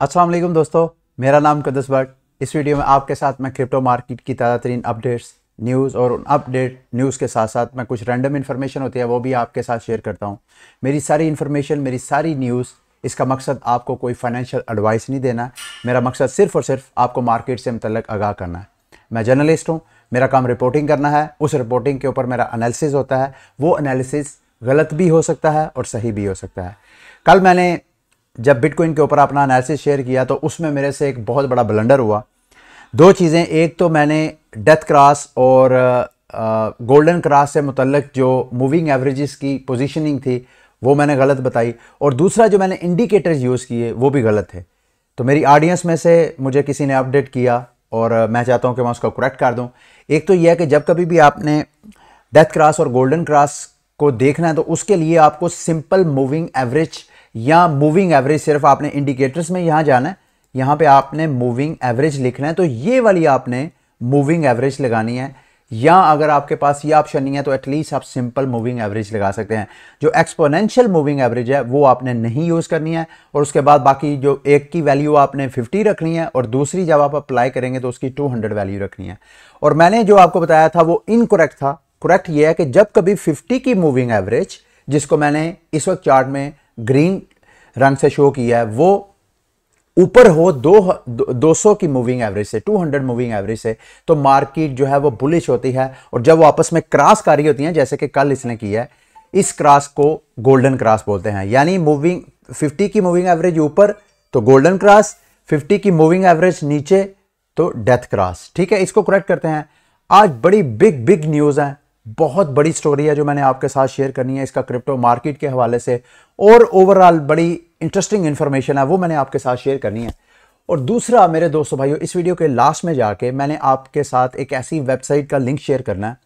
असल दोस्तों मेरा नाम कदस भट्ट इस वीडियो में आपके साथ मैं क्रिप्टो मार्केट की ताज़ा तरीन अपडेट्स न्यूज़ और उन अपडेट न्यूज़ के साथ साथ मैं कुछ रैंडम इन्फॉर्मेशन होती है वो भी आपके साथ शेयर करता हूँ मेरी सारी इन्फॉर्मेशन मेरी सारी न्यूज़ इसका मकसद आपको कोई फाइनेंशियल एडवाइस नहीं देना मेरा मकसद सिर्फ और सिर्फ आपको मार्केट से मतलब आगाह करना है मैं जर्नलिस्ट हूँ मेरा काम रिपोर्टिंग करना है उस रिपोर्टिंग के ऊपर मेरा एनालिसिस होता है वो अनालिस गलत भी हो सकता है और सही भी हो सकता है कल मैंने जब बिटकॉइन के ऊपर अपना एनालिसिस शेयर किया तो उसमें मेरे से एक बहुत बड़ा ब्लंडर हुआ दो चीज़ें एक तो मैंने डेथ क्रॉस और गोल्डन क्रॉस से मुतलक जो मूविंग एवरेजेस की पोजीशनिंग थी वो मैंने गलत बताई और दूसरा जो मैंने इंडिकेटर्स यूज़ किए वो भी गलत थे तो मेरी ऑडियंस में से मुझे किसी ने अपडेट किया और मैं चाहता हूँ कि मैं उसको करेक्ट कर दूँ एक तो यह है कि जब कभी भी आपने डेथ क्रॉस और गोल्डन क्रॉस को देखना है तो उसके लिए आपको सिंपल मूविंग एवरेज या मूविंग एवरेज सिर्फ आपने इंडिकेटर्स में यहां जाना है यहां पे आपने मूविंग एवरेज लिखना है तो ये वाली आपने मूविंग एवरेज लगानी है या अगर आपके पास ये ऑप्शन नहीं है तो एटलीस्ट आप सिंपल मूविंग एवरेज लगा सकते हैं जो एक्सपोनेंशियल मूविंग एवरेज है वो आपने नहीं यूज़ करनी है और उसके बाद बाकी जो एक की वैल्यू आपने 50 रखनी है और दूसरी जब आप अप्लाई करेंगे तो उसकी 200 वैल्यू रखनी है और मैंने जो आपको बताया था वो इनकोरेक्ट था करेक्ट ये है कि जब कभी फिफ्टी की मूविंग एवरेज जिसको मैंने इस वक्त चार्ट में ग्रीन रंग से शो किया है वो ऊपर हो दो, दो सौ की मूविंग एवरेज से 200 मूविंग एवरेज से तो मार्केट जो है वो बुलिश होती है और जब वो आपस में क्रॉस कर रही होती हैं जैसे कि कल इसने किया है इस क्रॉस को गोल्डन क्रॉस बोलते हैं यानी मूविंग 50 की मूविंग एवरेज ऊपर तो गोल्डन क्रॉस 50 की मूविंग एवरेज नीचे तो डेथ क्रॉस ठीक है इसको करेक्ट करते हैं आज बड़ी बिग बिग न्यूज़ है बहुत बड़ी स्टोरी है जो मैंने आपके साथ शेयर करनी है इसका क्रिप्टो मार्केट के हवाले से और ओवरऑल बड़ी इंटरेस्टिंग इन्फॉर्मेशन है वो मैंने आपके साथ शेयर करनी है और दूसरा मेरे दोस्तों भाइयों इस वीडियो के लास्ट में जाके मैंने आपके साथ एक ऐसी वेबसाइट का लिंक शेयर करना है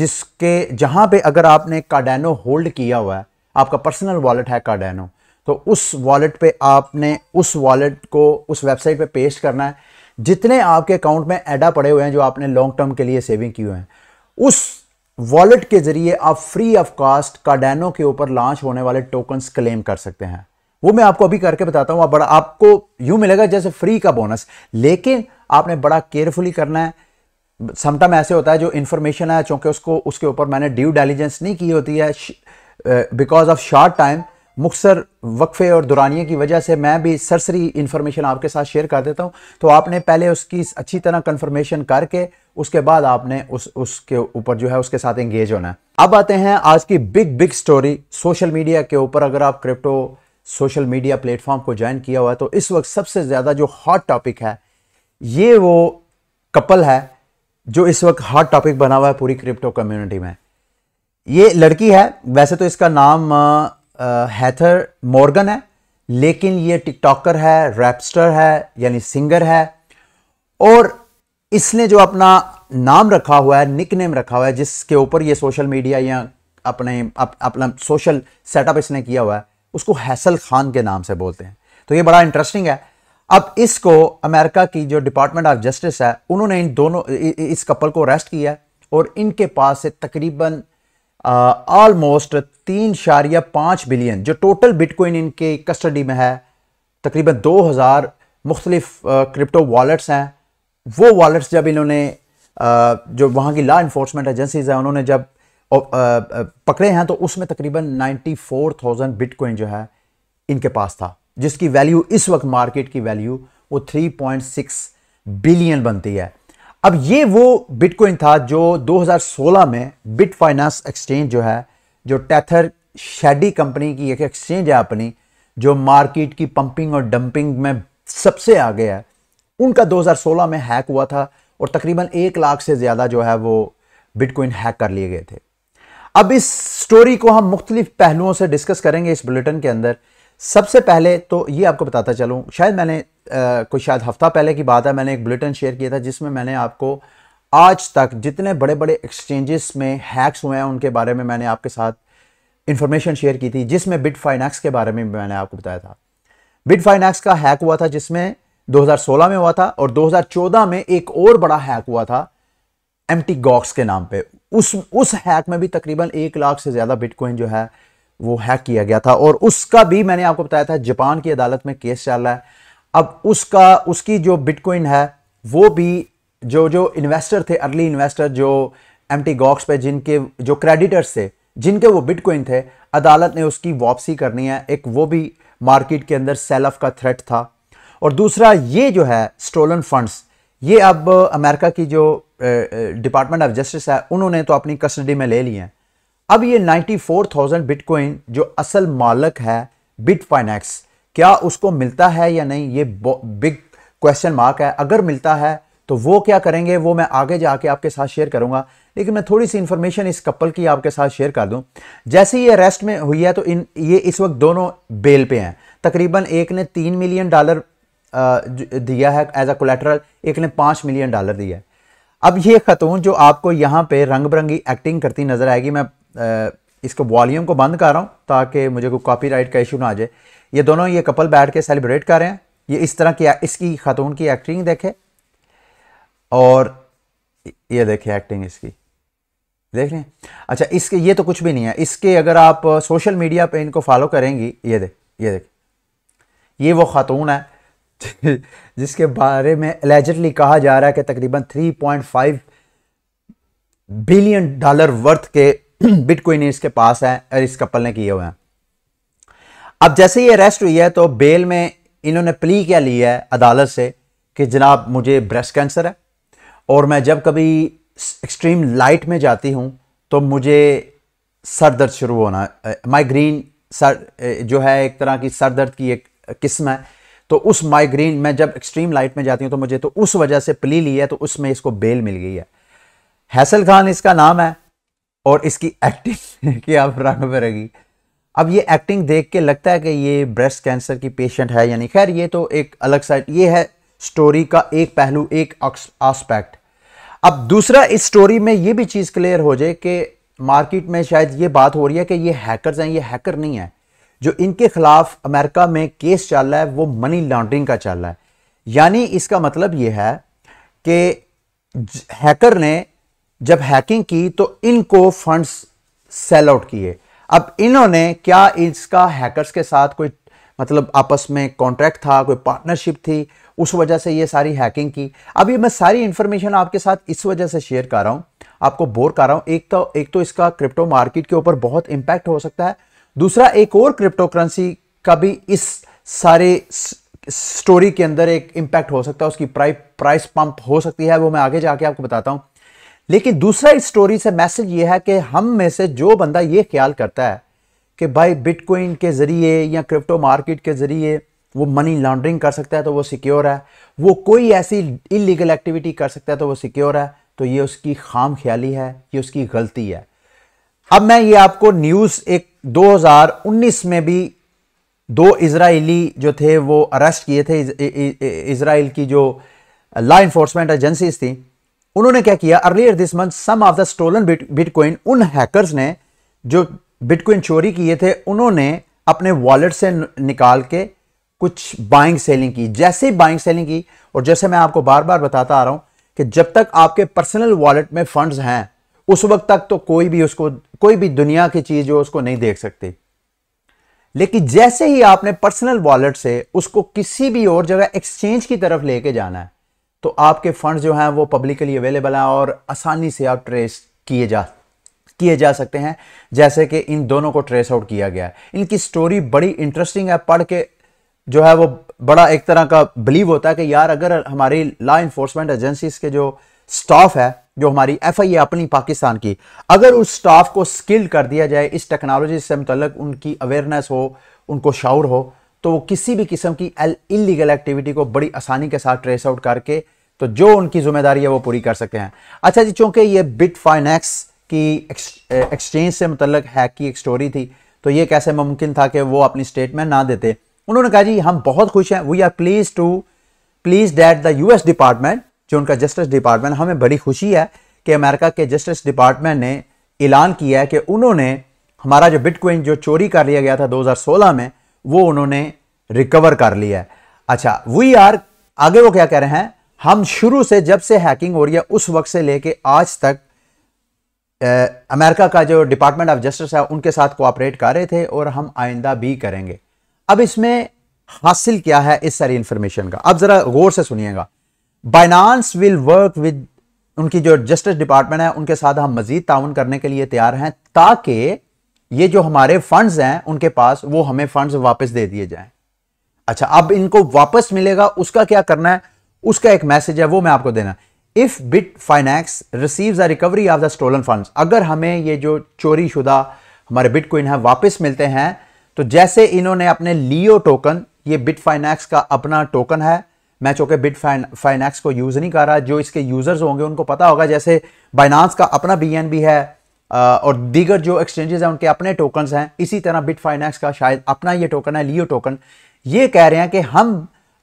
जिसके जहाँ पे अगर आपने कार्डेनो होल्ड किया हुआ है आपका पर्सनल वॉलेट है कार्डेनो तो उस वॉलेट पे आपने उस वॉलेट को उस वेबसाइट पे पेस्ट करना है जितने आपके अकाउंट में एडा पड़े हुए हैं जो आपने लॉन्ग टर्म के लिए सेविंग किए हुए हैं उस वॉलेट के जरिए आप फ्री ऑफ कॉस्ट कार्डेनो के ऊपर लॉन्च होने वाले टोकन क्लेम कर सकते हैं वो मैं आपको अभी करके बताता हूं आप बड़ा आपको यूं मिलेगा जैसे फ्री का बोनस लेकिन आपने बड़ा केयरफुली करना है समटाइम ऐसे होता है जो इंफॉर्मेशन है चूंकि उसको उसके ऊपर मैंने ड्यू डेलीजेंस नहीं की होती है बिकॉज ऑफ शॉर्ट टाइम मुख्तर वक्फे और दुरानिए की वजह से मैं भी सरसरी इंफॉर्मेशन आपके साथ शेयर कर देता हूं तो आपने पहले उसकी अच्छी तरह कन्फर्मेशन करके उसके बाद आपने उस उसके ऊपर जो है उसके साथ एंगेज होना है अब आते हैं आज की big big story social media के ऊपर अगर आप क्रिप्टो सोशल मीडिया प्लेटफॉर्म को ज्वाइन किया हुआ है तो इस वक्त सबसे ज़्यादा जो हॉट टॉपिक है ये वो कपल है जो इस वक्त हॉट टॉपिक बना हुआ है पूरी क्रिप्टो कम्युनिटी में ये लड़की है वैसे तो इसका नाम हैथर मॉर्गन है लेकिन ये टिकटॉकर है रैपस्टर है यानी सिंगर है और इसने जो अपना नाम रखा हुआ है निक नेम रखा हुआ है जिसके ऊपर ये सोशल मीडिया या अपने अप, अपना सोशल सेटअप इसने किया हुआ है उसको हैसल खान के नाम से बोलते हैं तो ये बड़ा इंटरेस्टिंग है अब इसको अमेरिका की जो डिपार्टमेंट ऑफ जस्टिस है उन्होंने इन दोनों इस कपल को अरेस्ट किया है और इनके पास से तकरीबन ऑलमोस्ट तीन शारिया पाँच बिलियन जो टोटल बिटकॉइन इनके कस्टडी में है तकरीबन दो हज़ार मुख्तलिफ क्रिप्टो वॉलेट्स हैं वो वॉलेट्स जब इन्होंने जो वहाँ की लॉ इन्फोर्समेंट एजेंसीज़ हैं उन्होंने जब पकड़े हैं तो उसमें तकरीबन 94,000 बिटकॉइन जो है इनके पास था जिसकी वैल्यू इस वक्त मार्केट की वैल्यू वो 3.6 बिलियन बनती है अब ये वो बिटकॉइन था जो 2016 में बिट फाइनेंस एक्सचेंज जो है जो टैथर शेडी कंपनी की एक एक्सचेंज है अपनी जो मार्केट की पंपिंग और डंपिंग में सबसे आगे है उनका 2016 में हैक हुआ था और तकरीबन एक लाख से ज़्यादा जो है वो बिटकॉइन हैक कर लिए गए थे अब इस स्टोरी को हम मुख्तलिफ पहलुओं से डिस्कस करेंगे इस बुलेटिन के अंदर सबसे पहले तो ये आपको बताता चलूँ शायद मैंने कुछ शायद हफ्ता पहले की बात है मैंने एक बुलेटिन शेयर किया था जिसमें मैंने आपको आज तक जितने बड़े बड़े एक्सचेंजेस में हैक्स हुए हैं उनके बारे में मैंने आपके साथ इन्फॉर्मेशन शेयर की थी जिसमें बिट फाइनेक्स के बारे में मैंने आपको बताया था बिट फाइनेक्स का हैक हुआ था जिसमें 2016 में हुआ था और 2014 में एक और बड़ा हैक हुआ था एम टी गॉक्स के नाम पे उस उस हैक में भी तकरीबन एक लाख से ज़्यादा बिटकॉइन जो है वो हैक किया गया था और उसका भी मैंने आपको बताया था जापान की अदालत में केस चल रहा है अब उसका उसकी जो बिटकॉइन है वो भी जो जो इन्वेस्टर थे अर्ली इन्वेस्टर जो एम टी गॉक्स पे जिनके जो क्रेडिटर्स थे जिनके वो बिटकॉइन थे अदालत ने उसकी वापसी करनी है एक वो भी मार्केट के अंदर सेल ऑफ का थ्रेट था और दूसरा ये जो है स्टोलन फंड्स ये अब अमेरिका की जो डिपार्टमेंट ऑफ जस्टिस है उन्होंने तो अपनी कस्टडी में ले लिए हैं अब ये 94,000 बिटकॉइन जो असल मालक है बिट फाइनेक्स क्या उसको मिलता है या नहीं ये बिग क्वेश्चन मार्क है अगर मिलता है तो वो क्या करेंगे वो मैं आगे जाके आपके साथ शेयर करूंगा लेकिन मैं थोड़ी सी इंफॉर्मेशन इस कपल की आपके साथ शेयर कर दूं जैसे ये अरेस्ट में हुई है तो इन ये इस वक्त दोनों बेल पे हैं तकरीबन एक ने तीन मिलियन डॉलर दिया है एज अ कोलेट्रल एक ने पाँच मिलियन डॉलर दिया है अब ये खतून जो आपको यहाँ पे रंग बिरंगी एक्टिंग करती नज़र आएगी मैं इसको वॉल्यूम को बंद कर रहा हूँ ताकि मुझे कोई कॉपीराइट का इशू ना आ जाए ये दोनों ये कपल बैठ के सेलिब्रेट कर रहे हैं ये इस तरह की इसकी खतून की एक्टिंग देखे और ये देखे एक्टिंग इसकी देख लें अच्छा इसके ये तो कुछ भी नहीं है इसके अगर आप सोशल मीडिया पे इनको फॉलो करेंगी ये देख ये देख ये वो खातून है जिसके बारे में एलिजिटली कहा जा रहा है कि तकरीबन 3.5 बिलियन डॉलर वर्थ के बिटकॉइन इसके पास है और इस कपल ने किए हुए हैं अब जैसे ही अरेस्ट हुई है तो बेल में इन्होंने प्ली क्या लिया है अदालत से कि जनाब मुझे ब्रेस्ट कैंसर है और मैं जब कभी एक्सट्रीम लाइट में जाती हूँ तो मुझे सर दर्द शुरू होना माइग्रीन सर जो है एक तरह की सर दर्द की एक किस्म है तो उस माइग्रेन में जब एक्सट्रीम लाइट में जाती हूँ तो मुझे तो उस वजह से प्ली ली है तो उसमें इसको बेल मिल गई है हैसल खान इसका नाम है और इसकी एक्टिंग की आप रंग बरगी अब ये एक्टिंग देख के लगता है कि ये ब्रेस्ट कैंसर की पेशेंट है यानी खैर ये तो एक अलग साइड ये है स्टोरी का एक पहलू एक आस्पेक्ट अब दूसरा इस स्टोरी में ये भी चीज़ क्लियर हो जाए कि मार्केट में शायद ये बात हो रही है कि ये हैकर हैं ये हैकर नहीं है जो इनके खिलाफ अमेरिका में केस चल रहा है वो मनी लॉन्ड्रिंग का चल रहा है यानी इसका मतलब ये है कि हैकर ने जब हैकिंग की तो इनको फंड्स सेल आउट किए अब इन्होंने क्या इसका हैकर्स के साथ कोई मतलब आपस में कॉन्ट्रैक्ट था कोई पार्टनरशिप थी उस वजह से ये सारी हैकिंग की अब ये मैं सारी इंफॉर्मेशन आपके साथ इस वजह से शेयर कर रहा हूँ आपको बोर कर रहा हूँ एक तो एक तो इसका क्रिप्टो मार्केट के ऊपर बहुत इम्पैक्ट हो सकता है दूसरा एक और क्रिप्टो करेंसी का भी इस सारे स्टोरी के अंदर एक इम्पैक्ट हो सकता है उसकी प्राइ प्राइस पंप हो सकती है वो मैं आगे जाके आपको बताता हूँ लेकिन दूसरा इस स्टोरी से मैसेज ये है कि हम में से जो बंदा ये ख्याल करता है कि भाई बिटकॉइन के ज़रिए या क्रिप्टो मार्केट के ज़रिए वो मनी लॉन्ड्रिंग कर सकता है तो वो सिक्योर है वो कोई ऐसी इलीगल एक्टिविटी कर सकता है तो वो सिक्योर है तो ये उसकी खाम ख्याली है ये उसकी गलती है अब मैं ये आपको न्यूज़ एक 2019 में भी दो इसराइली जो थे वो अरेस्ट किए थे इसराइल की जो लॉ इन्फोर्समेंट एजेंसीज थी उन्होंने क्या किया earlier this month some of the stolen bitcoin उन हैकर्स ने जो बिटकॉइन चोरी किए थे उन्होंने अपने वॉलेट से निकाल के कुछ बाइंग सेलिंग की जैसे ही बाइंग सेलिंग की और जैसे मैं आपको बार बार बताता आ रहा हूं कि जब तक आपके पर्सनल वॉलेट में फंड्स हैं उस वक्त तक तो कोई भी उसको कोई भी दुनिया की चीज़ जो उसको नहीं देख सकती लेकिन जैसे ही आपने पर्सनल वॉलेट से उसको किसी भी और जगह एक्सचेंज की तरफ लेके जाना है तो आपके फंड जो हैं वो पब्लिकली अवेलेबल हैं और आसानी से आप ट्रेस किए जा किए जा सकते हैं जैसे कि इन दोनों को ट्रेस आउट किया गया है इनकी स्टोरी बड़ी इंटरेस्टिंग है पढ़ के जो है वो बड़ा एक तरह का बिलीव होता है कि यार अगर हमारी लॉ इन्फोर्समेंट एजेंसीज के जो स्टाफ है जो हमारी एफ आई अपनी पाकिस्तान की अगर उस स्टाफ को स्किल्ड कर दिया जाए इस टेक्नोलॉजी से मुतलक उनकी अवेयरनेस हो उनको शाउर हो तो वो किसी भी किस्म की इलीगल एक्टिविटी को बड़ी आसानी के साथ ट्रेस आउट करके तो जो उनकी जिम्मेदारी है वो पूरी कर सकते हैं अच्छा जी चूंकि ये बिट फाइनेक्स की एक्सचेंज से मतलब हैक की एक स्टोरी थी तो ये कैसे मुमकिन था कि वो अपनी स्टेटमेंट ना देते उन्होंने कहा जी हम बहुत खुश हैं we are pleased to please that the US department जो उनका जस्टिस डिपार्टमेंट हमें बड़ी खुशी है कि अमेरिका के जस्टिस डिपार्टमेंट ने ऐलान किया है कि उन्होंने हमारा जो बिटकॉइन जो चोरी कर लिया गया था 2016 में वो उन्होंने रिकवर कर लिया है अच्छा वी आर आगे वो क्या कह रहे हैं हम शुरू से जब से हैकिंग हो रही है उस वक्त से लेके आज तक ए, अमेरिका का जो डिपार्टमेंट ऑफ जस्टिस है उनके साथ कोऑपरेट कर रहे थे और हम आइंदा भी करेंगे अब इसमें हासिल क्या है इस सारी इंफॉर्मेशन का अब ज़रा गौर से सुनिएगा बाइनांस विल वर्क विद उनकी जो जस्टिस डिपार्टमेंट है उनके साथ हम मजीद ताउन करने के लिए तैयार हैं ताकि ये जो हमारे फंड्स हैं उनके पास वो हमें फंड्स वापस दे दिए जाएं अच्छा अब इनको वापस मिलेगा उसका क्या करना है उसका एक मैसेज है वो मैं आपको देना if Bitfinex receive the recovery of the stolen fund अगर हमें ये जो चोरी शुदा हमारे बिटकॉइन है वापस मिलते हैं तो जैसे इन्होंने अपने लियो टोकन ये बिट फाइनेंस का अपना टोकन है मैं चौके बिट फाइन फाइनैक्स को यूज़ नहीं कर रहा जो इसके यूज़र्स होंगे उनको पता होगा जैसे बाइनांस का अपना बी है और दीगर जो एक्सचेंजेस हैं उनके अपने टोकन्स हैं इसी तरह बिट फाइनैक्स का शायद अपना ये टोकन है लियो टोकन ये कह रहे हैं कि हम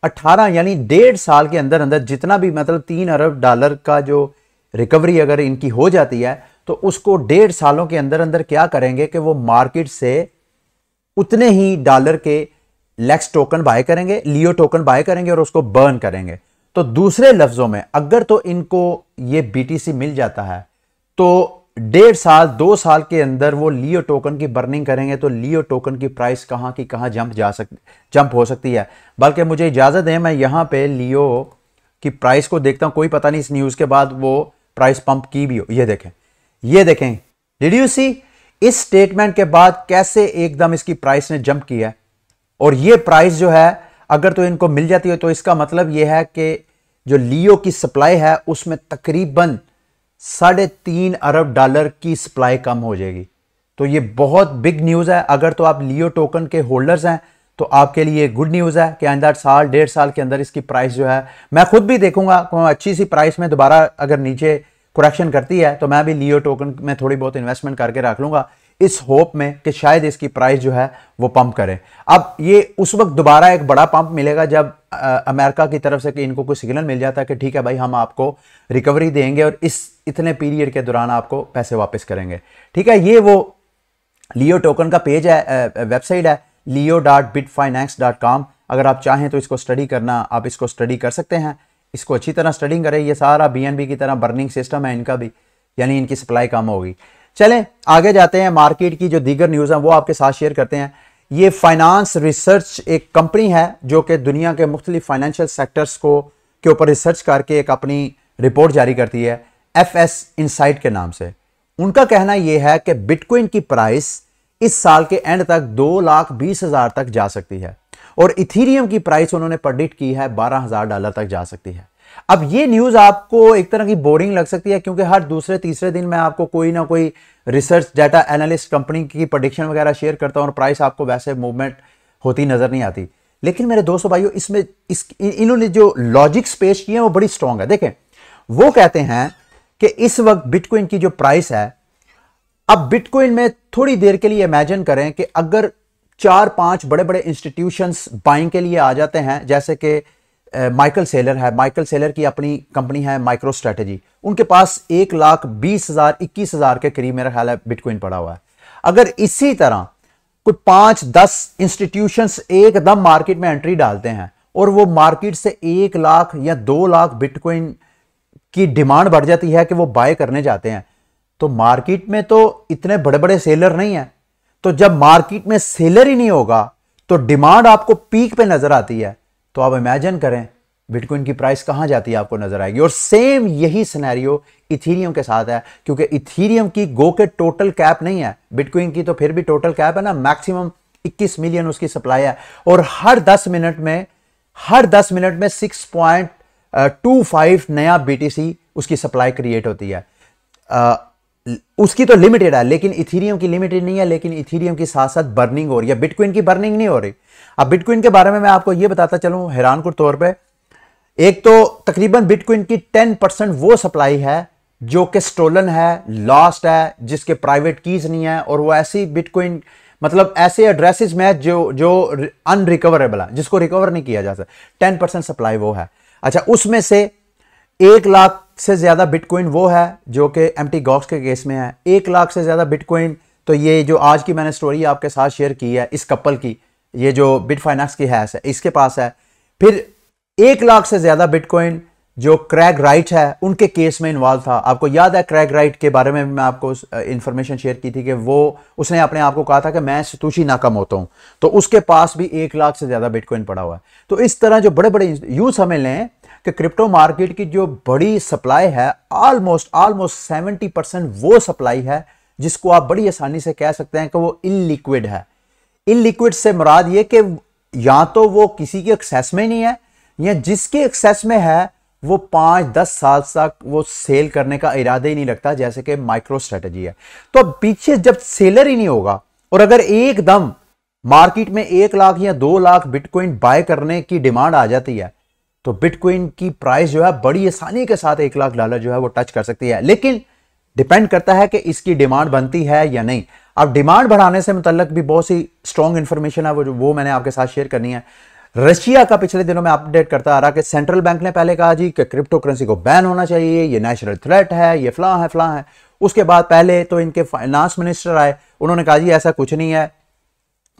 18 यानी डेढ़ साल के अंदर अंदर जितना भी मतलब तीन अरब डॉलर का जो रिकवरी अगर इनकी हो जाती है तो उसको डेढ़ सालों के अंदर अंदर क्या करेंगे कि वो मार्केट से उतने ही डॉलर के लेक्स टोकन बाय करेंगे लियो टोकन बाय करेंगे और उसको बर्न करेंगे तो दूसरे लफ्ज़ों में अगर तो इनको ये बीटीसी मिल जाता है तो डेढ़ साल दो साल के अंदर वो लियो टोकन की बर्निंग करेंगे तो लियो टोकन की प्राइस कहाँ की कहाँ जंप जा सक जंप हो सकती है बल्कि मुझे इजाज़त है मैं यहाँ पे लियो की प्राइस को देखता हूँ कोई पता नहीं इस न्यूज़ के बाद वो प्राइस पंप की भी हो ये देखें ये देखें डिड यू सी इस स्टेटमेंट के बाद कैसे एकदम इसकी प्राइस ने जंप किया है और ये प्राइस जो है अगर तो इनको मिल जाती है तो इसका मतलब ये है कि जो लियो की सप्लाई है उसमें तकरीबन साढ़े तीन अरब डॉलर की सप्लाई कम हो जाएगी तो ये बहुत बिग न्यूज़ है अगर तो आप लियो टोकन के होल्डर्स हैं तो आपके लिए गुड न्यूज़ है कि आइंदा साल डेढ़ साल के अंदर इसकी प्राइस जो है मैं खुद भी देखूंगा तो अच्छी सी प्राइस में दोबारा अगर नीचे क्रैक्शन करती है तो मैं भी लियो टोकन में थोड़ी बहुत इन्वेस्टमेंट करके रख लूँगा इस होप में कि शायद इसकी प्राइस जो है वो पंप करें अब ये उस वक्त दोबारा एक बड़ा पंप मिलेगा जब आ, अमेरिका की तरफ से कि इनको कोई सिग्नल मिल जाता है कि ठीक है भाई हम आपको रिकवरी देंगे और इस इतने पीरियड के दौरान आपको पैसे वापस करेंगे ठीक है ये वो लियो टोकन का पेज है वेबसाइट है LEO dot Bitfinex dot com अगर आप चाहें तो इसको स्टडी करना आप इसको स्टडी कर सकते हैं इसको अच्छी तरह स्टडी करें ये सारा बी की तरह बर्निंग सिस्टम है इनका भी यानी इनकी सप्लाई कम होगी चलें आगे जाते हैं मार्केट की जो दीगर न्यूज़ है वो आपके साथ शेयर करते हैं ये फाइनेंस रिसर्च एक कंपनी है जो कि दुनिया के मुख्तलि फाइनेंशियल सेक्टर्स को के ऊपर रिसर्च करके एक अपनी रिपोर्ट जारी करती है एफ एस इनसाइट के नाम से उनका कहना यह है कि बिटकॉइन की प्राइस इस साल के एंड तक दो लाख बीस हजार तक जा सकती है और इथीरियम की प्राइस उन्होंने प्रडिक्ट की है बारह हजार डॉलर तक जा सकती है अब ये न्यूज़ आपको एक तरह की बोरिंग लग सकती है क्योंकि हर दूसरे तीसरे दिन मैं आपको कोई ना कोई रिसर्च डाटा एनालिस्ट कंपनी की प्रोडिक्शन वगैरह शेयर करता हूं और प्राइस आपको वैसे मूवमेंट होती नज़र नहीं आती लेकिन मेरे दोस्तों भाइयों इसमें इस इन्होंने जो लॉजिक्स पेश किए हैं वो बड़ी स्ट्रांग है देखें वो कहते हैं कि इस वक्त बिटकॉइन की जो प्राइस है अब बिटकॉइन में थोड़ी देर के लिए इमेजिन करें कि अगर चार पांच बड़े बड़े इंस्टीट्यूशंस बाइंग के लिए आ जाते हैं जैसे कि माइकल सेलर है माइकल सेलर की अपनी कंपनी है माइक्रो स्ट्रेटेजी उनके पास एक लाख बीस हज़ार इक्कीस हज़ार के करीब मेरा ख्याल है बिटकॉइन पड़ा हुआ है अगर इसी तरह कोई पांच दस इंस्टीट्यूशन एकदम मार्केट में एंट्री डालते हैं और वो मार्केट से एक लाख या दो लाख बिटकॉइन की डिमांड बढ़ जाती है कि वो बाय करने जाते हैं तो मार्केट में तो इतने बड़े बड़े सेलर नहीं है तो जब मार्केट में सेलर ही नहीं होगा तो डिमांड आपको पीक पे नज़र आती है तो आप इमेजिन करें बिटकॉइन की प्राइस कहां जाती है आपको नजर आएगी और सेम यही सिनेरियो इथीरियम के साथ है क्योंकि इथीरियम की गो के टोटल कैप नहीं है बिटकॉइन की तो फिर भी टोटल कैप है ना मैक्सिमम 21 मिलियन उसकी सप्लाई है और हर 10 मिनट में हर 10 मिनट में 6.25 uh, नया बीटीसी उसकी सप्लाई क्रिएट होती है uh, उसकी तो लिमिटेड है लेकिन इथीरियम की लिमिटेड नहीं है लेकिन इथीरियम के साथ साथ बर्निंग हो रही है बिटकॉइन की बर्निंग नहीं हो रही अब बिटकॉइन के बारे में मैं आपको यह बताता चलूं हैरान कुल तौर पर एक तो तकरीबन बिटकॉइन की टेन परसेंट वो सप्लाई है जो कि स्टोलन है लॉस्ट है जिसके प्राइवेट कीज नहीं है और वो ऐसी बिटकॉइन मतलब ऐसे एड्रेसेस में जो जो अनरिकवरेबल है जिसको रिकवर नहीं किया जा सकता टेन परसेंट सप्लाई वो है अच्छा उसमें से एक लाख से ज़्यादा बिटकॉइन वो है जो कि एम टी गॉक्स के केस में है एक लाख से ज़्यादा बिटकॉइन तो ये जो आज की मैंने स्टोरी आपके साथ शेयर की है इस कपल की ये जो बिट फाइनेंस की हैस है इसके पास है फिर एक लाख से ज़्यादा बिटकॉइन जो क्रैग राइट है उनके केस में इन्वॉल्व था आपको याद है क्रैग राइट के बारे में मैं आपको इन्फॉर्मेशन शेयर की थी कि वो उसने अपने आप को कहा था कि मैं सतुशी कम होता हूँ तो उसके पास भी एक लाख से ज़्यादा बिटकॉइन पड़ा हुआ है तो इस तरह जो बड़े बड़े यूज़ हमें लें कि क्रिप्टो मार्केट की जो बड़ी सप्लाई है ऑलमोस्ट ऑलमोस्ट सेवेंटी परसेंट वो सप्लाई है जिसको आप बड़ी आसानी से कह सकते हैं कि वो इलिक्विड है इलिक्विड से मुराद ये कि या तो वो किसी के एक्सेस में नहीं है या जिसके एक्सेस में है वो पाँच दस साल तक वो सेल करने का इरादा ही नहीं लगता जैसे कि माइक्रो स्ट्रेटजी है तो पीछे जब सेलर ही नहीं होगा और अगर एकदम मार्केट में एक लाख या दो लाख बिटकॉइन बाय करने की डिमांड आ जाती है तो बिटकॉइन की प्राइस जो है बड़ी आसानी के साथ एक लाख डॉलर जो है वो टच कर सकती है लेकिन डिपेंड करता है कि इसकी डिमांड बनती है या नहीं अब डिमांड बढ़ाने से मुतल भी बहुत सी स्ट्रॉन्ग इन्फॉर्मेशन है वो वो मैंने आपके साथ शेयर करनी है रशिया का पिछले दिनों में अपडेट करता आ रहा कि सेंट्रल बैंक ने पहले कहा जी कि क्रिप्टो करेंसी को बैन होना चाहिए ये नेशनल थ्रेट है ये फला है फला है उसके बाद पहले तो इनके फाइनेंस मिनिस्टर आए उन्होंने कहा जी ऐसा कुछ नहीं है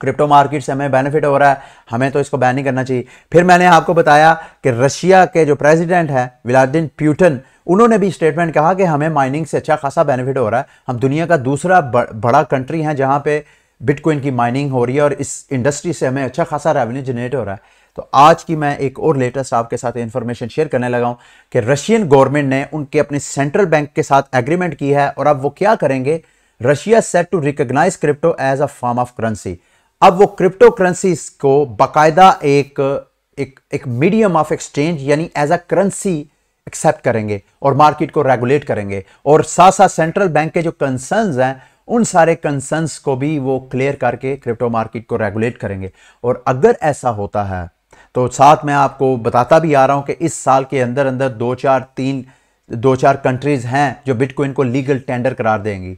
क्रिप्टो मार्केट से हमें बेनिफिट हो रहा है हमें तो इसको बैन नहीं करना चाहिए फिर मैंने आपको बताया कि रशिया के जो प्रेसिडेंट हैं विलादिन प्यूटन उन्होंने भी स्टेटमेंट कहा कि हमें माइनिंग से अच्छा खासा बेनिफिट हो रहा है हम दुनिया का दूसरा बड़ा कंट्री है जहाँ पे बिटकॉइन की माइनिंग हो रही है और इस इंडस्ट्री से हमें अच्छा खासा रेवेन्यू जनरेट हो रहा है तो आज की मैं एक और लेटेस्ट आपके साथ इन्फॉर्मेशन शेयर करने लगा हूँ कि रशियन गवर्नमेंट ने उनके अपने सेंट्रल बैंक के साथ एग्रीमेंट की है और अब वो क्या करेंगे Russia set to recognise crypto as a form of currency अब वो क्रिप्टो करेंसीज को बाकायदा एक एक एक मीडियम ऑफ एक्सचेंज यानी एज अ करेंसी एक्सेप्ट करेंगे और मार्केट को रेगुलेट करेंगे और साथ साथ सेंट्रल बैंक के जो कंसर्न्स हैं उन सारे कंसर्न्स को भी वो क्लियर करके क्रिप्टो मार्केट को रेगुलेट करेंगे और अगर ऐसा होता है तो साथ में आपको बताता भी आ रहा हूं कि इस साल के अंदर अंदर दो चार तीन दो चार कंट्रीज़ हैं जो बिटकॉइन को लीगल टेंडर करार देंगी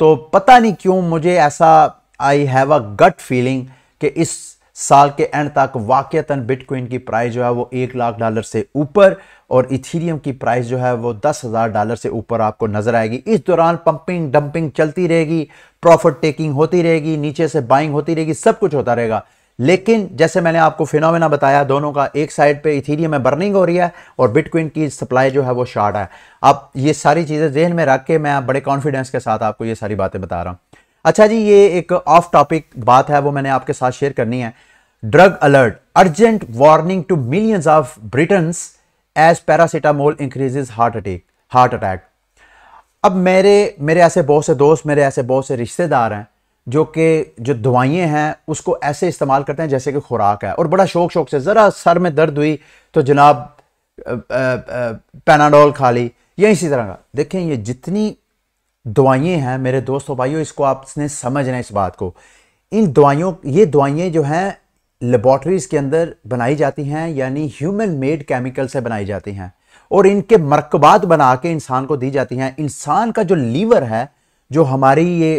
तो पता नहीं क्यों मुझे ऐसा I have a gut feeling कि इस साल के एंड तक वाक़ता बिटकॉइन की प्राइस जो है वो एक लाख डॉलर से ऊपर और इथीरियम की प्राइस जो है वो दस हज़ार डॉलर से ऊपर आपको नज़र आएगी इस दौरान पंपिंग डंपिंग चलती रहेगी प्रॉफिट टेकिंग होती रहेगी नीचे से बाइंग होती रहेगी सब कुछ होता रहेगा लेकिन जैसे मैंने आपको फिनोमेना बताया दोनों का एक साइड पे इथीरियम में बर्निंग हो रही है और बिटकॉइन की सप्लाई जो है वो शार्ट है आप ये सारी चीज़ें जहन में रख के मैं बड़े कॉन्फिडेंस के साथ आपको ये सारी बातें बता रहा हूँ अच्छा जी ये एक ऑफ टॉपिक बात है वो मैंने आपके साथ शेयर करनी है drug alert urgent warning to millions of Britons as paracetamol increases heart attack heart attack अब मेरे मेरे ऐसे बहुत से दोस्त मेरे ऐसे बहुत से रिश्तेदार हैं जो कि जो दवाइयाँ हैं उसको ऐसे इस्तेमाल करते हैं जैसे कि खुराक है और बड़ा शौक शौक से ज़रा सर में दर्द हुई तो जनाब पैनाडोल खा ली या इसी तरह का देखें ये जितनी दवाइयाँ हैं मेरे दोस्तों भाइयों इसको आपने समझना इस बात को इन दवाइयों ये दवाइयाँ जो हैं लेबॉटरीज के अंदर बनाई जाती हैं यानी ह्यूमन मेड केमिकल से बनाई जाती हैं और इनके मरकबात बना के इंसान को दी जाती हैं इंसान का जो लीवर है जो हमारी ये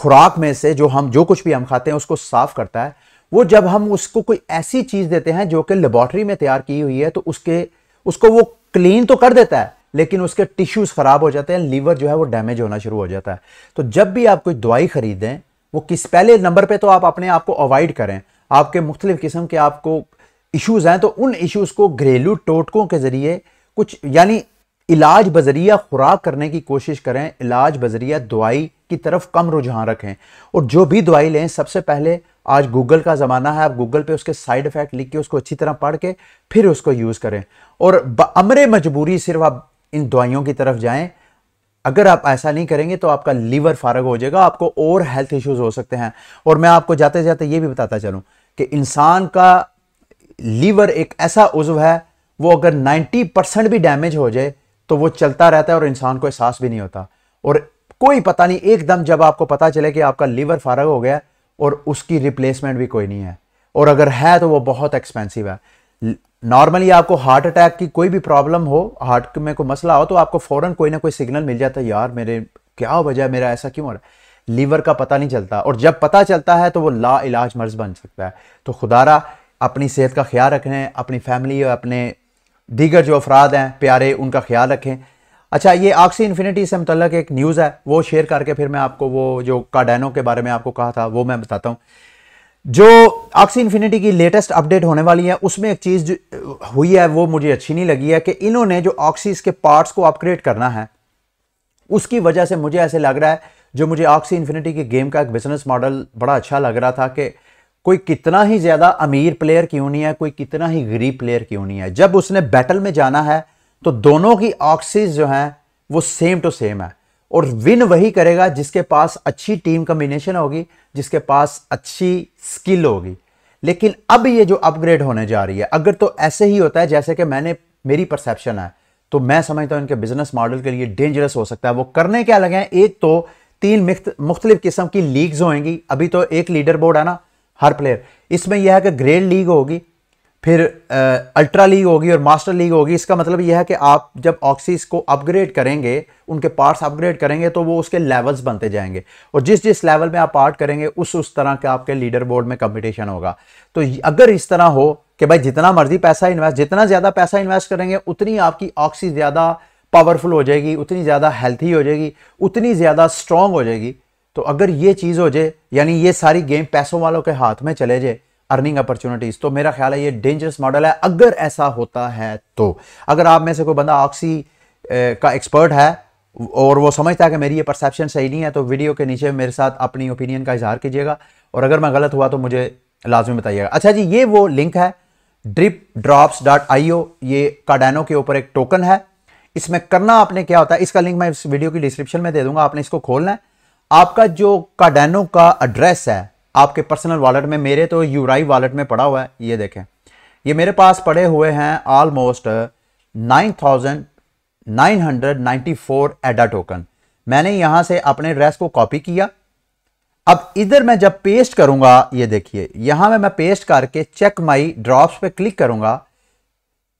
खुराक में से जो हम जो कुछ भी हम खाते हैं उसको साफ़ करता है वो जब हम उसको कोई ऐसी चीज़ देते हैं जो कि लेबॉर्ट्री में तैयार की हुई है तो उसके उसको वो क्लीन तो कर देता है लेकिन उसके टिश्यूज़ ख़राब हो जाते हैं लीवर जो है वो डैमेज होना शुरू हो जाता है तो जब भी आप कोई दवाई ख़रीदें वो किस पहले नंबर पे तो आप अपने आप को अवॉइड करें आपके मुख्तलिफ़ किस्म के आपको इश्यूज़ हैं तो उन इश्यूज़ को घरेलू टोटकों के ज़रिए कुछ यानी इलाज बजरिया खुराक करने की कोशिश करें इलाज बजरिया दवाई की तरफ कम रुझान रखें और जो भी दवाई लें सबसे पहले आज गूगल का ज़माना है आप गूगल पे उसके साइड इफ़ेक्ट लिख के उसको अच्छी तरह पढ़ के फिर उसको यूज़ करें और अमरे मजबूरी सिर्फ आप इन दवाइयों की तरफ जाएं अगर आप ऐसा नहीं करेंगे तो आपका लीवर फारग हो जाएगा आपको और हेल्थ इश्यूज हो सकते हैं और मैं आपको जाते जाते ये भी बताता चलूँ कि इंसान का लीवर एक ऐसा उज्व है वो अगर 90 परसेंट भी डैमेज हो जाए तो वो चलता रहता है और इंसान को एहसास भी नहीं होता और कोई पता नहीं एकदम जब आपको पता चले कि आपका लीवर फारग हो गया और उसकी रिप्लेसमेंट भी कोई नहीं है और अगर है तो वो बहुत एक्सपेंसिव है नॉर्मली आपको हार्ट अटैक की कोई भी प्रॉब्लम हो हार्ट में कोई मसला हो तो आपको फ़ौरन कोई ना कोई सिग्नल मिल जाता है यार मेरे क्या वजह मेरा ऐसा क्यों हो रहा है लीवर का पता नहीं चलता और जब पता चलता है तो वो ला इलाज मर्ज बन सकता है तो खुदारा अपनी सेहत का ख्याल रखें अपनी फैमिली और अपने दीगर जो अफराद हैं प्यारे उनका ख्याल रखें अच्छा ये आक्सी इन्फिनिटी से मतलब एक न्यूज़ है वो शेयर करके फिर मैं आपको वो जो काडेनो के बारे में आपको कहा था वो मैं बताता हूँ जो ऑक्सी इन्फिनिटी की लेटेस्ट अपडेट होने वाली है उसमें एक चीज़ हुई है वो मुझे अच्छी नहीं लगी है कि इन्होंने जो ऑक्सीज के पार्ट्स को अपग्रेड करना है उसकी वजह से मुझे ऐसे लग रहा है जो मुझे ऑक्सी इन्फिनिटी के गेम का एक बिजनेस मॉडल बड़ा अच्छा लग रहा था कि कोई कितना ही ज़्यादा अमीर प्लेयर क्यों नहीं है कोई कितना ही गरीब प्लेयर क्यों नहीं है जब उसने बैटल में जाना है तो दोनों की ऑक्सीज जो हैं वो सेम टू तो सेम है और विन वही करेगा जिसके पास अच्छी टीम कम्बिनेशन होगी जिसके पास अच्छी स्किल होगी लेकिन अब ये जो अपग्रेड होने जा रही है अगर तो ऐसे ही होता है जैसे कि मैंने मेरी परसेप्शन है तो मैं समझता हूं इनके बिजनेस मॉडल के लिए डेंजरस हो सकता है वो करने क्या लगे हैं एक तो तीन मुख्तलिफ किस्म की लीग्स होंगी अभी तो एक लीडर बोर्ड है ना हर प्लेयर इसमें यह है कि ग्रेड लीग होगी फिर अल्ट्रा लीग होगी और मास्टर लीग होगी इसका मतलब यह है कि आप जब ऑक्सीज को अपग्रेड करेंगे उनके पार्ट्स अपग्रेड करेंगे तो वो उसके लेवल्स बनते जाएंगे और जिस जिस लेवल में आप पार्ट करेंगे उस उस तरह के आपके लीडर बोर्ड में कंपटीशन होगा तो अगर इस तरह हो कि भाई जितना मर्जी पैसा इन्वेस्ट जितना ज़्यादा पैसा इन्वेस्ट करेंगे उतनी आपकी ऑक्सीज ज़्यादा पावरफुल हो जाएगी उतनी ज़्यादा हेल्थी हो जाएगी उतनी ज़्यादा स्ट्रॉन्ग हो जाएगी तो अगर ये चीज़ हो जाए यानी ये सारी गेम पैसों वालों के हाथ में चले जाए अर्निंग अपॉर्चुनिटीज़ तो मेरा ख्याल है ये डेंजरस मॉडल है अगर ऐसा होता है तो अगर आप में से कोई बंदा ऑक्सी का एक्सपर्ट है और वो समझता है कि मेरी ये परसेप्शन सही नहीं है तो वीडियो के नीचे मेरे साथ अपनी ओपिनियन का इजहार कीजिएगा और अगर मैं गलत हुआ तो मुझे लाजमी बताइएगा अच्छा जी ये वो लिंक है drip drops dot I O ये काडानो के ऊपर एक टोकन है इसमें करना आपने क्या होता है इसका लिंक मैं इस वीडियो की डिस्क्रिप्शन में दे दूंगा आपने इसको खोलना है आपका जो काडानो का एड्रेस है आपके पर्सनल वॉलेट में मेरे तो यूराई वॉलेट में पड़ा हुआ है ये देखें ये मेरे पास पड़े हुए हैं almost nine thousand nine hundred ninety four ADA token मैंने यहां से अपने ड्रेस को कॉपी किया अब इधर मैं जब पेस्ट करूंगा ये देखिए यहां में मैं पेस्ट करके चेक माई ड्रॉप्स पे क्लिक करूंगा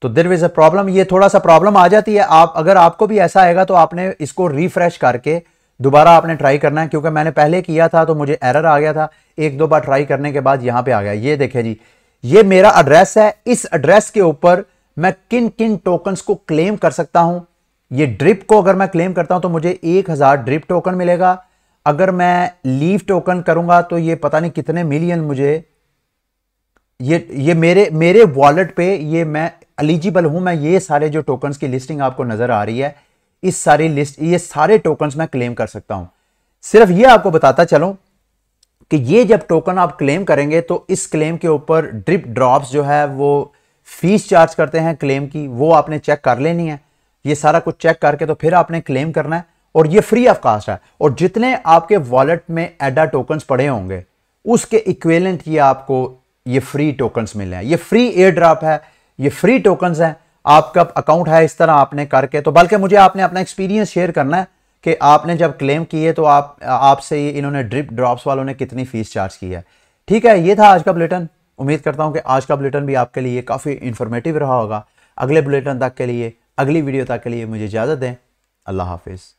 तो देर इज़ अ प्रॉब्लम ये थोड़ा सा प्रॉब्लम आ जाती है आप अगर आपको भी ऐसा आएगा तो आपने इसको रिफ्रेश करके दोबारा आपने ट्राई करना है क्योंकि मैंने पहले किया था तो मुझे एरर आ गया था एक दो बार ट्राई करने के बाद यहां पे आ गया ये देखे जी ये मेरा एड्रेस है इस एड्रेस के ऊपर मैं किन किन टोकन्स को क्लेम कर सकता हूं ये ड्रिप को अगर मैं क्लेम करता हूं तो मुझे एक हज़ार ड्रिप टोकन मिलेगा अगर मैं लीव टोकन करूंगा तो ये पता नहीं कितने मिलियन मुझे ये ये मेरे मेरे वॉलेट पे ये मैं एलिजिबल हूं मैं ये सारे जो टोकन की लिस्टिंग आपको नज़र आ रही है इस सारी लिस्ट ये सारे टोकन मैं क्लेम कर सकता हूं सिर्फ ये आपको बताता चलो कि ये जब टोकन आप क्लेम करेंगे तो इस क्लेम के ऊपर ड्रिप ड्रॉप्स जो है वो फीस चार्ज करते हैं क्लेम की वो आपने चेक कर लेनी है ये सारा कुछ चेक करके तो फिर आपने क्लेम करना है और ये फ्री ऑफ कास्ट है और जितने आपके वॉलेट में एडा टोकन्स पड़े होंगे उसके इक्वेलेंट ये आपको ये फ्री टोकन्स मिले हैं ये फ्री एयर ड्राप है ये फ्री टोकन्स हैं आपका अकाउंट है इस तरह आपने करके तो बल्कि मुझे आपने अपना एक्सपीरियंस शेयर करना है कि आपने जब क्लेम किए तो आप आपसे इन्होंने ड्रिप ड्रॉप्स वालों ने कितनी फीस चार्ज की है ठीक है ये था आज का बुलेटिन उम्मीद करता हूँ कि आज का बुलेटिन भी आपके लिए काफ़ी इन्फॉर्मेटिव रहा होगा अगले बुलेटिन तक के लिए अगली वीडियो तक के लिए मुझे इजाज़त दें अल्लाह हाफिज़